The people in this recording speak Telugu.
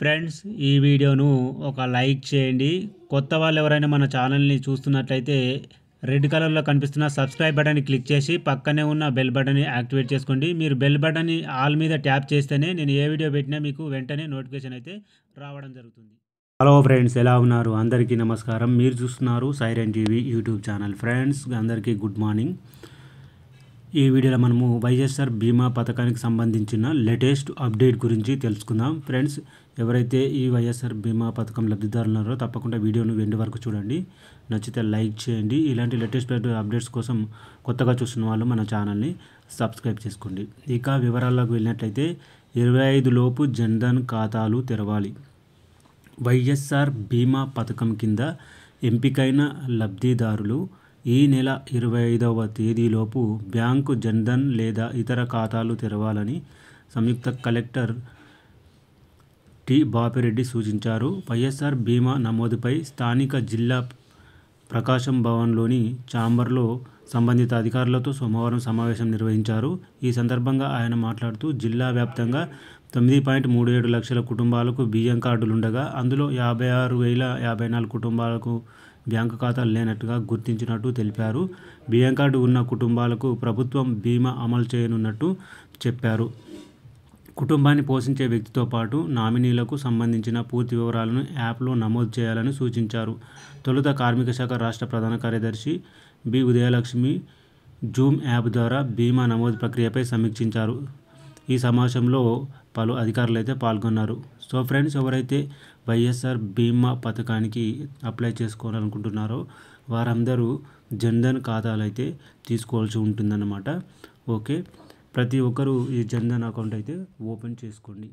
ఫ్రెండ్స్ ఈ వీడియోను ఒక లైక్ చేయండి కొత్త వాళ్ళు ఎవరైనా మన ఛానల్ని చూస్తున్నట్లయితే రెడ్ కలర్లో కనిపిస్తున్న సబ్స్క్రైబ్ బటన్ని క్లిక్ చేసి పక్కనే ఉన్న బెల్ బటన్ని యాక్టివేట్ చేసుకోండి మీరు బెల్ బటన్ని ఆల్ మీద ట్యాప్ చేస్తేనే నేను ఏ వీడియో పెట్టినా మీకు వెంటనే నోటిఫికేషన్ అయితే రావడం జరుగుతుంది హలో ఫ్రెండ్స్ ఎలా ఉన్నారు అందరికీ నమస్కారం మీరు చూస్తున్నారు Siren TV YouTube channel friends అందరికీ గుడ్ మార్నింగ్ ఈ వీడియోలో మనము వైఎస్ఆర్ బీమా పథకానికి సంబంధించిన లేటెస్ట్ అప్డేట్ గురించి తెలుసుకుందాం ఫ్రెండ్స్ ఎవరైతే ఈ వైఎస్ఆర్ బీమా పథకం లబ్ధిదారులున్నారో తప్పకుండా వీడియోను వెండి వరకు చూడండి నచ్చితే లైక్ చేయండి ఇలాంటి లేటెస్ట్ అప్డేట్స్ కోసం కొత్తగా చూస్తున్న వాళ్ళు మన ఛానల్ని సబ్స్క్రైబ్ చేసుకోండి ఇక వివరాల్లోకి వెళ్ళినట్లయితే ఇరవై ఐదులోపు జన్ధన్ ఖాతాలు తెరవాలి వైఎస్ఆర్ బీమా పథకం కింద ఎంపికైన లబ్ధిదారులు ఈ నెల ఇరవై ఐదవ తేదీలోపు బ్యాంకు జన్ధన్ లేదా ఇతర ఖాతాలు తెరవాలని సంయుక్త కలెక్టర్ టి బాపిరెడ్డి సూచించారు వైఎస్ఆర్ బీమా నమోదుపై స్థానిక జిల్లా ప్రకాశం భవన్లోని ఛాంబర్లో సంబంధిత అధికారులతో సోమవారం సమావేశం నిర్వహించారు ఈ సందర్భంగా ఆయన మాట్లాడుతూ జిల్లా వ్యాప్తంగా తొమ్మిది పాయింట్ మూడు ఏడు లక్షల కుటుంబాలకు బియ్యం కార్డులుండగా అందులో యాభై ఆరు వేల యాభై నాలుగు కుటుంబాలకు బ్యాంకు ఖాతాలు లేనట్టుగా గుర్తించినట్టు తెలిపారు బియ్యం కార్డు ఉన్న కుటుంబాలకు ప్రభుత్వం బీమా అమలు చేయనున్నట్టు చెప్పారు కుటుంబాన్ని పోషించే వ్యక్తితో పాటు నామినీలకు సంబంధించిన పూర్తి వివరాలను యాప్లో నమోదు చేయాలని సూచించారు తొలుత కార్మిక శాఖ రాష్ట్ర ప్రధాన కార్యదర్శి బి ఉదయలక్ష్మి జూమ్ యాప్ ద్వారా బీమా నమోదు ప్రక్రియపై సమీక్షించారు ఈ సమాజంలో పలు అధికారులు అయితే పాల్గొన్నారు సో ఫ్రెండ్స్ ఎవరైతే వైఎస్ఆర్ బీమా పథకానికి అప్లై చేసుకోవాలనుకుంటున్నారో వారందరూ జన్ధన్ ఖాతాలు అయితే తీసుకోవాల్సి ఉంటుందన్నమాట ఓకే ప్రతి ఒక్కరూ ఈ జన్ధన్ అకౌంట్ అయితే ఓపెన్ చేసుకోండి